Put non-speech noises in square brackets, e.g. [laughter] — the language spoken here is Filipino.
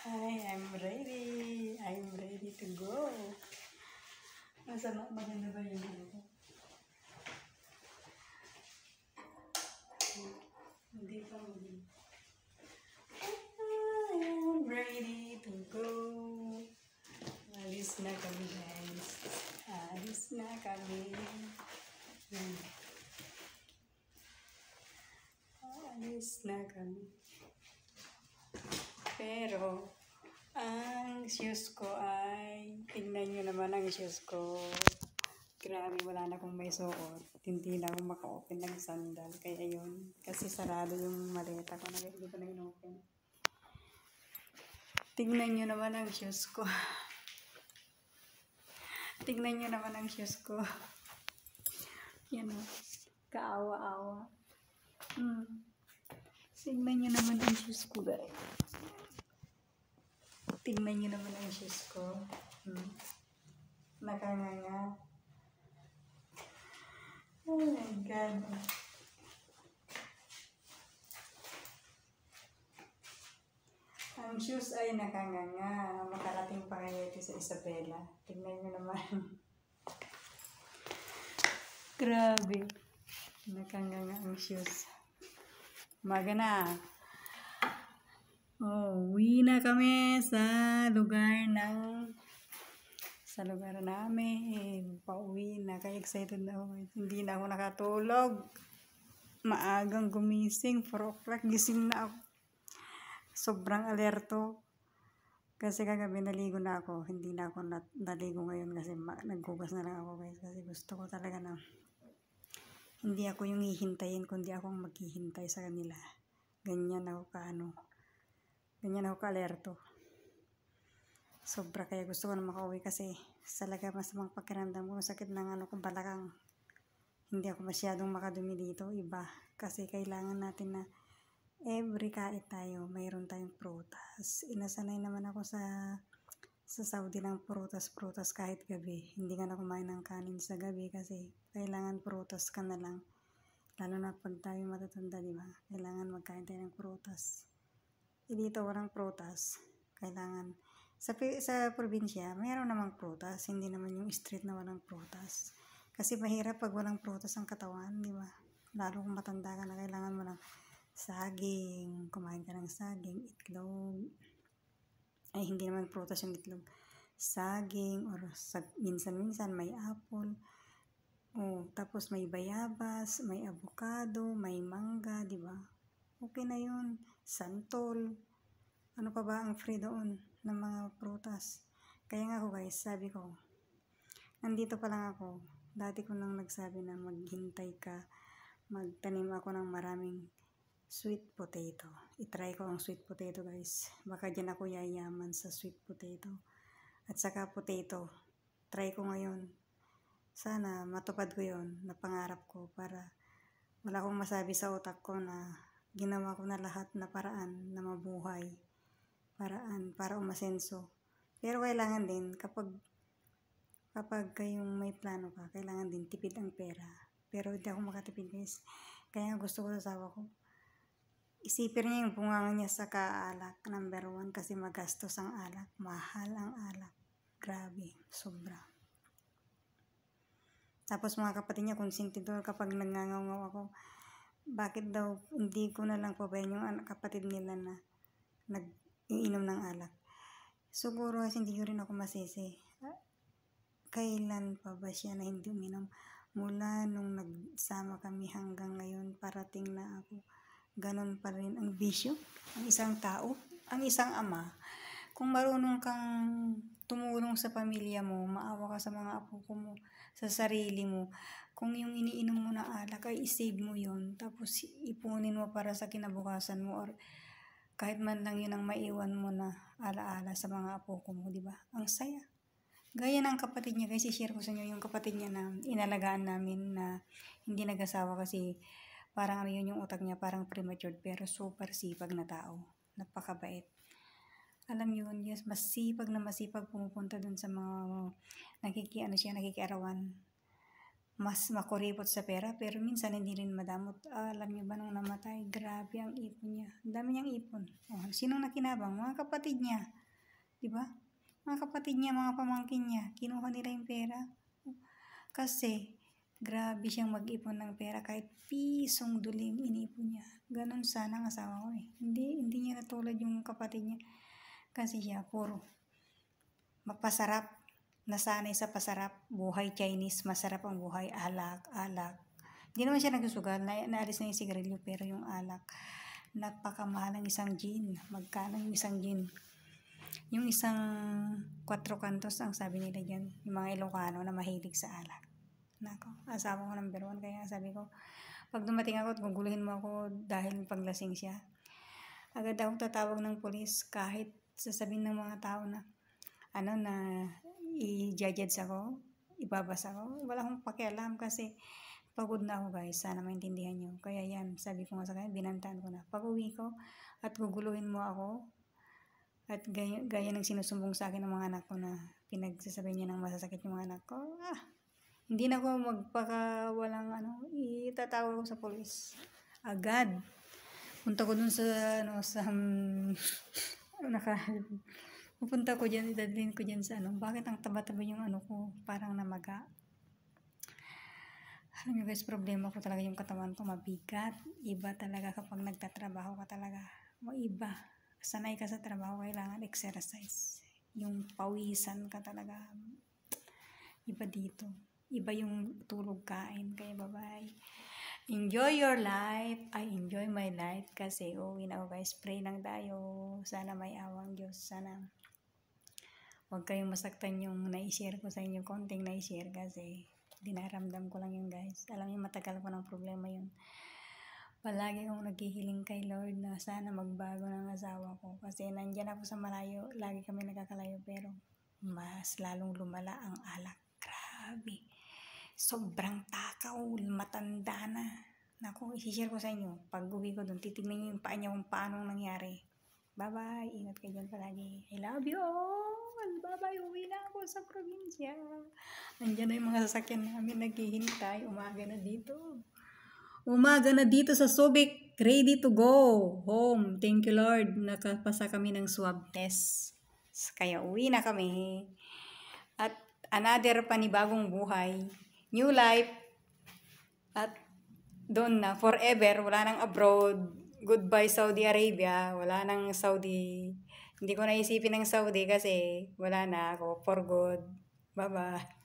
Hi, I'm ready. I'm ready to go. Masama, maganda ba yung ano ko? Hindi pa maganda. I'm ready to go. Alis na kami, guys. Alis na kami. Hmm. Alis na kami. Pero, ang shoes ko ay, tingnan nyo naman ang shoes ko. Grabe, wala na akong may suot. Hindi na akong maka-open ng sandal. Kaya yun, kasi sarado yung maleta ko. Kaya hindi ko na in-open. Tingnan nyo naman ang shoes ko. [laughs] Tingnan nyo naman ang shoes ko. [laughs] Yan o. Kaawa-awa. Hmm. Tingnan nyo naman ang shoes ko, guys. Tingnan nyo naman ang shoes ko. Hmm. Nakanganga. Oh my God. Ang shoes ay nakanganga. Makarating pa kayo ito sa Isabela. Tingnan nyo naman. [laughs] Grabe. Nakanganga ang shoes. Magana. Oh, uwi na kami sa lugar ng sa lugar namin. Pauwi na. Kaya excited na ako. Hindi na ako nakatulog. Maagang gumising. 4 o'clock. Gising na ako. Sobrang alerto. Kasi kagabi naligo na ako. Hindi na ako naligo ngayon kasi naggugas na lang ako guys. Kasi gusto ko talaga na hindi ako yung hihintayin kundi ako ang maghihintay sa kanila. Ganyan ako kaano. Ganyan ako kalerto. Sobra kaya gusto ko na makauwi kasi talaga mas mga pakiramdam ko. Sakit ng ano kung balakang. Hindi ako masyadong makadumi dito. Iba. Kasi kailangan natin na every kahit tayo, mayroon tayong prutas. Inasanay naman ako sa sa Saudi ng prutas-prutas kahit gabi. Hindi ka na kumain ng kanin sa gabi kasi kailangan prutas ka na lang. Lalo na pag tayo matatanda, di ba? Kailangan magkain tayo ng prutas dito walang prutas. Kailangan, sa, sa probinsya, meron namang prutas. Hindi naman yung street na walang prutas. Kasi mahirap pag walang prutas ang katawan, di ba? Lalo kung matanda ka na, kailangan mo ng saging, kumain ka ng saging, itlog. Ay, hindi naman prutas yung itlog. Saging, or minsan-minsan may apple. Oh, tapos may bayabas, may avocado, may mangga, di ba? Okay na 'yun santol, ano pa ba ang free doon ng mga prutas. Kaya nga ho guys, sabi ko, nandito pa lang ako, dati ko nang nagsabi na maghintay ka, magtanim ako ng maraming sweet potato. I-try ko ang sweet potato guys. Baka dyan ako yayaman sa sweet potato. At saka potato. Try ko ngayon. Sana matupad ko yon na pangarap ko para wala akong masabi sa utak ko na ginawa ko na lahat na paraan na mabuhay, paraan para umasenso. Pero kailangan din, kapag, kapag kayong may plano ka, kailangan din tipid ang pera. Pero hindi ako makatipid guys. Kaya gusto ko sa asawa ko, isipin niya yung bunganga niya sa kaalak. Number one, kasi magastos ang alak. Mahal ang alak. Grabe, sobra. Tapos mga kapatid niya, konsentidor kapag nangangaw ako, bakit daw hindi ko na lang po ba yung anak, kapatid nila na nag-iinom ng alak. Siguro kasi hindi ko rin ako masisi. Kailan pa ba siya na hindi uminom? Mula nung nagsama kami hanggang ngayon, parating na ako. Ganon pa rin ang bisyo. Ang isang tao, ang isang ama. Kung marunong kang tumulong sa pamilya mo, maawa ka sa mga apo ko mo, sa sarili mo, kung yung iniinom mo na alak ay isave mo yon tapos ipunin mo para sa kinabukasan mo or kahit man lang yun ang maiwan mo na alaala sa mga apo mo, di ba? Ang saya. Gaya ng kapatid niya, guys, share ko sa inyo yung kapatid niya na inalagaan namin na hindi nag-asawa kasi parang ano yun yung utak niya, parang premature pero super sipag na tao. Napakabait. Alam niyo yun, yes, masipag na masipag pumupunta dun sa mga nakikiano siya, nakikiarawan mas makuripot sa pera pero minsan hindi rin madamot. Ah, alam niyo ba nung namatay, grabe ang ipon niya. Ang dami niyang ipon. Oh, sinong nakinabang? Mga kapatid niya. 'Di ba? Mga kapatid niya, mga pamangkin niya, kinuha nila yung pera. Kasi grabe siyang mag-ipon ng pera kahit pisong duling inipon niya. Ganun sana ang asawa ko eh. Hindi, hindi niya natulad yung kapatid niya. Kasi siya puro mapasarap nasanay sa pasarap buhay Chinese, masarap ang buhay, alak, alak. Hindi naman siya nagsusugal, na, naalis na yung sigarilyo pero yung alak. Napakamahal ang isang gin, magkano yung isang gin. Yung isang 4 kantos ang sabi nila dyan, yung mga Ilocano na mahilig sa alak. Nako, asawa ko number one. Kaya sabi ko, pag dumating ako at guguluhin mo ako dahil paglasing siya, agad akong tatawag ng polis kahit sasabihin ng mga tao na, ano na, i-judge ako, ibabas ako, wala akong pakialam kasi pagod na ako guys, sana maintindihan nyo. Kaya yan, sabi ko nga sa kanya, binantaan ko na. Pag uwi ko at guguluhin mo ako, at gaya, gaya ng sinusumbong sa akin ng mga anak ko na pinagsasabi niya ng masasakit yung mga anak ko, ah, hindi na ako magpaka walang ano, itatawag ko sa polis. Agad. Punta ko dun sa, ano, sa, um, [laughs] naka, Pupunta ko dyan, idadlin ko dyan sa ano. Bakit ang taba-taba yung ano ko? Parang namaga. Alam niyo guys, problema ko talaga yung katawan ko mabigat. Iba talaga kapag nagtatrabaho ka talaga. O iba. Sanay ka sa trabaho, kailangan exercise. Yung pawisan ka talaga. Iba dito. Iba yung tulog kain. Kaya bye-bye. Enjoy your life. I enjoy my life kasi oh, na ako guys. Pray lang tayo. Sana may awang Diyos. Sana huwag kayong masaktan yung naishare ko sa inyo, konting naishare kasi dinaramdam ko lang yun guys. Alam niyo matagal ko ng problema yun. Palagi kong naghihiling kay Lord na sana magbago ng asawa ko kasi nandyan ako sa malayo, lagi kami nagkakalayo pero mas lalong lumala ang alak. Grabe. Sobrang takaw, matanda na. Naku, isishare ko sa inyo. Pag uwi ko doon, titignan niyo yung paa niya kung paano nangyari. Bye-bye. Ingat kayo dyan palagi. I love you Bye uwi na ako sa probinsya. Nandiyan na yung mga sasakyan namin naghihintay. Umaga na dito. Umaga na dito sa Subic. Ready to go home. Thank you Lord. Nakapasa kami ng swab test. Kaya uwi na kami. At another panibagong buhay. New life. At doon na, forever. Wala nang abroad. Goodbye Saudi Arabia. Wala nang Saudi hindi ko naisipin ng Saudi kasi wala na ako. For good. Bye-bye.